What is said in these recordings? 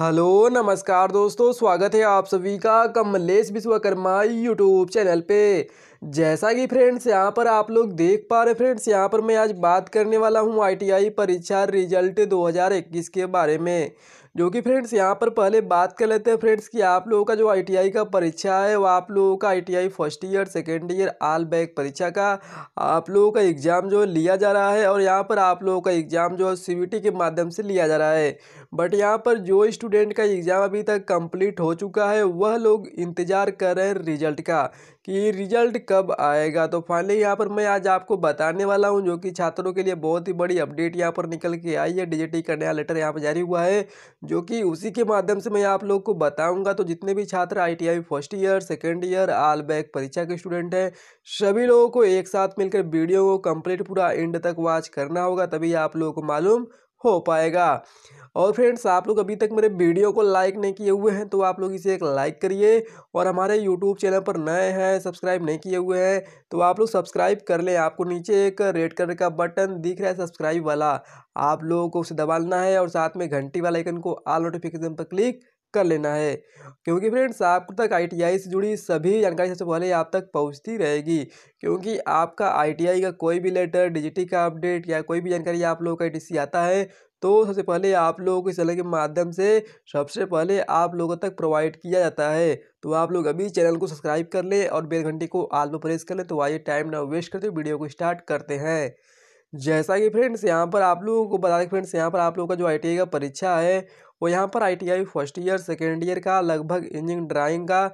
hello नमस्कार दोस्तों स्वागत है आप सभी का कमलेश विश्वकर्मा यूट्यूब चैनल पे जैसा कि फ्रेंड्स यहाँ पर आप लोग देख पा रहे फ्रेंड्स यहाँ पर मैं आज बात करने वाला हूँ आईटीआई परीक्षा रिजल्ट 2021 के बारे में जो कि फ्रेंड्स यहाँ पर पहले बात कर लेते हैं फ्रेंड्स कि आप लोगों का जो आईटीआई का परीक्षा है वो आप लोगों का ITI first year second year all back परीक्षा का आप लोगों का एग्ज़ाम जो लिया जा रहा है और यहाँ पर आप लोगों का एग्ज़ाम जो है सी के माध्यम से लिया जा रहा है बट यहाँ पर जो स्टूडेंट का एग्ज़ाम अभी तक कम्प्लीट हो चुका है वह लोग इंतज़ार कर रहे हैं रिजल्ट का कि रिजल्ट कब आएगा तो फाइनली यहाँ पर मैं आज आपको बताने वाला हूँ जो कि छात्रों के लिए बहुत ही बड़ी अपडेट यहाँ पर निकल के आई है डीजीटी का नया लेटर यहाँ पर जारी हुआ है जो कि उसी के माध्यम से मैं आप लोग को बताऊँगा तो जितने भी छात्र I first year second year all back परीक्षा के स्टूडेंट हैं सभी लोगों को एक साथ मिलकर वीडियो को कम्प्लीट पूरा एंड तक वॉच करना होगा तभी आप लोगों को मालूम हो पाएगा और फ्रेंड्स आप लोग अभी तक मेरे वीडियो को लाइक नहीं किए हुए हैं तो आप लोग इसे एक लाइक करिए और हमारे यूट्यूब चैनल पर नए हैं सब्सक्राइब नहीं किए हुए हैं तो आप लोग सब्सक्राइब कर लें आपको नीचे एक रेड कलर का बटन दिख रहा है सब्सक्राइब वाला आप लोगों को उसे दबाना है और साथ में घंटी वाले आइकन को आल नोटिफिकेशन पर क्लिक कर लेना है क्योंकि फ्रेंड्स आप तक आईटीआई से जुड़ी सभी जानकारी सबसे पहले आप तक पहुंचती रहेगी क्योंकि आपका आईटीआई का कोई भी लेटर डिजिटी का अपडेट या कोई भी जानकारी आप लोगों का आई आता है तो सबसे पहले आप लोगों को इस चैनल के माध्यम से सबसे पहले आप लोगों तक प्रोवाइड किया जाता है तो आप लोग अभी चैनल को सब्सक्राइब कर लें और बेल घंटी को आल पर प्रेस कर लें तो आइए टाइम ना वेस्ट करते वीडियो को स्टार्ट करते हैं जैसा कि फ्रेंड्स यहाँ पर आप लोगों को बता दें फ्रेंड्स यहाँ पर आप लोगों का जो आई का परीक्षा है और यहाँ पर ITI first year second year का लगभग इंजीनियरिंग ड्राइंग का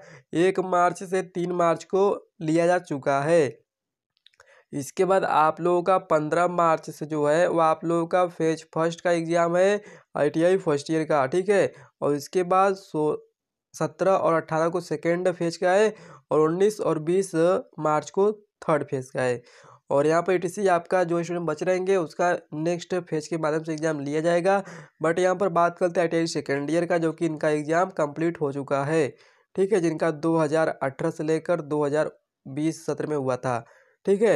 एक मार्च से तीन मार्च को लिया जा चुका है इसके बाद आप लोगों का पंद्रह मार्च से जो है वो आप लोगों का फेज फर्स्ट का एग्ज़ाम है आईटीआई फर्स्ट ईयर का ठीक है और इसके बाद सो सत्रह और अट्ठारह को सेकेंड फेज का है और उन्नीस और बीस मार्च को थर्ड फेज का है और यहाँ पर ई आपका जो स्टूडेंट बच रहेंगे उसका नेक्स्ट फेज के माध्यम से एग्ज़ाम लिया जाएगा बट यहाँ पर बात करते हैं आई सेकेंड ईयर का जो कि इनका एग्ज़ाम कंप्लीट हो चुका है ठीक है जिनका 2018 से लेकर 2020 सत्र में हुआ था ठीक है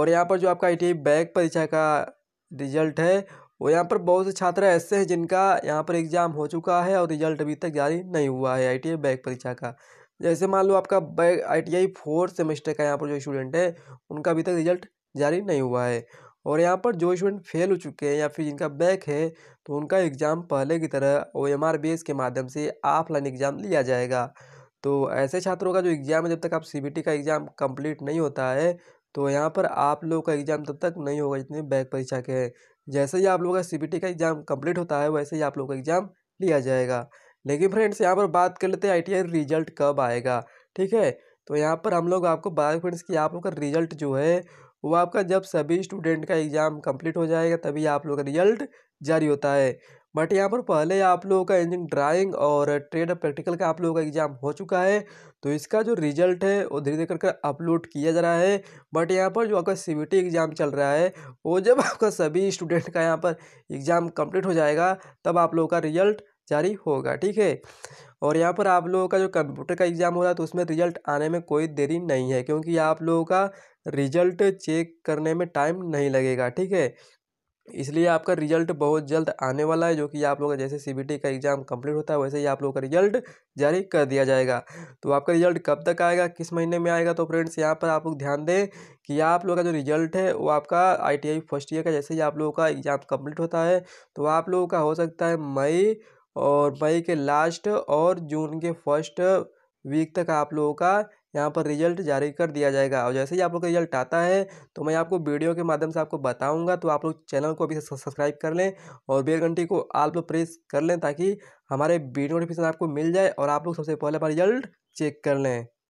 और यहाँ पर जो आपका आई बैक परीक्षा का रिजल्ट है और यहाँ पर बहुत से छात्र ऐसे हैं जिनका यहाँ पर एग्ज़ाम हो चुका है और रिजल्ट अभी तक जारी नहीं हुआ है आई बैक परीक्षा का जैसे मान लो आपका back I T I fourth semester का यहाँ पर जो स्टूडेंट है उनका अभी तक रिजल्ट जारी नहीं हुआ है और यहाँ पर जो स्टूडेंट फेल हो चुके हैं या फिर जिनका बैक है तो उनका एग्ज़ाम पहले की तरह O M R B S के माध्यम से ऑफलाइन एग्ज़ाम लिया जाएगा तो ऐसे छात्रों का जो एग्ज़ाम है जब तक आप सी बी टी का एग्ज़ाम कंप्लीट नहीं होता है तो यहाँ पर आप लोग का एग्ज़ाम तब तक नहीं होगा जितने बैक परीक्षा के हैं जैसे ही आप लोगों का सी बी टी का एग्ज़ाम कम्प्लीट होता है वैसे ही आप लोग का एग्ज़ाम लिया जाएगा लेकिन फ्रेंड्स यहाँ पर बात कर लेते हैं आई रिजल्ट कब आएगा ठीक है तो यहाँ पर हम लोग आपको बात फ्रेंड्स कि आप लोग का रिजल्ट जो है वो आपका जब सभी स्टूडेंट का एग्ज़ाम कंप्लीट हो जाएगा तभी आप लोग का रिजल्ट जारी होता है बट यहाँ पर पहले आप लोगों का इंजीनियरिंग ड्राइंग और ट्रेड प्रैक्टिकल का आप लोगों का एग्ज़ाम हो चुका है तो इसका जो रिजल्ट है वो धीरे धीरे करके अपलोड किया जा रहा है बट यहाँ पर जो आपका सी बी टी एग्ज़ाम चल रहा है वो जब आपका सभी स्टूडेंट का यहाँ पर एग्ज़ाम कंप्लीट हो जाएगा तब आप लोगों का रिजल्ट जारी होगा ठीक है और यहाँ पर आप लोगों का जो कंप्यूटर का एग्ज़ाम हो रहा है तो उसमें रिजल्ट आने में कोई देरी नहीं है क्योंकि आप लोगों का रिजल्ट चेक करने में टाइम नहीं लगेगा ठीक है इसलिए आपका रिजल्ट बहुत जल्द आने वाला है जो कि आप लोगों का जैसे सी का एग्ज़ाम कंप्लीट होता है वैसे ही आप लोगों का रिजल्ट जारी कर दिया जाएगा तो आपका रिजल्ट कब तक आएगा किस महीने में आएगा तो फ्रेंड्स यहाँ पर आप लोग ध्यान दें कि आप लोगों का जो रिजल्ट है वो आपका आई फर्स्ट ईयर का जैसे ही आप लोगों का एग्ज़ाम कम्प्लीट होता है तो आप लोगों का हो सकता है मई और मई के लास्ट और जून के फर्स्ट वीक तक आप लोगों का यहाँ पर रिजल्ट जारी कर दिया जाएगा और जैसे ही आप लोग का रिजल्ट आता है तो मैं आपको वीडियो के माध्यम से आपको बताऊंगा तो आप लोग चैनल को अभी सब्सक्राइब कर लें और बेल घंटी को आप लोग प्रेस कर लें ताकि हमारे वीडियो नोटिफिकेशन आपको मिल जाए और आप लोग सबसे पहले बार रिजल्ट चेक कर लें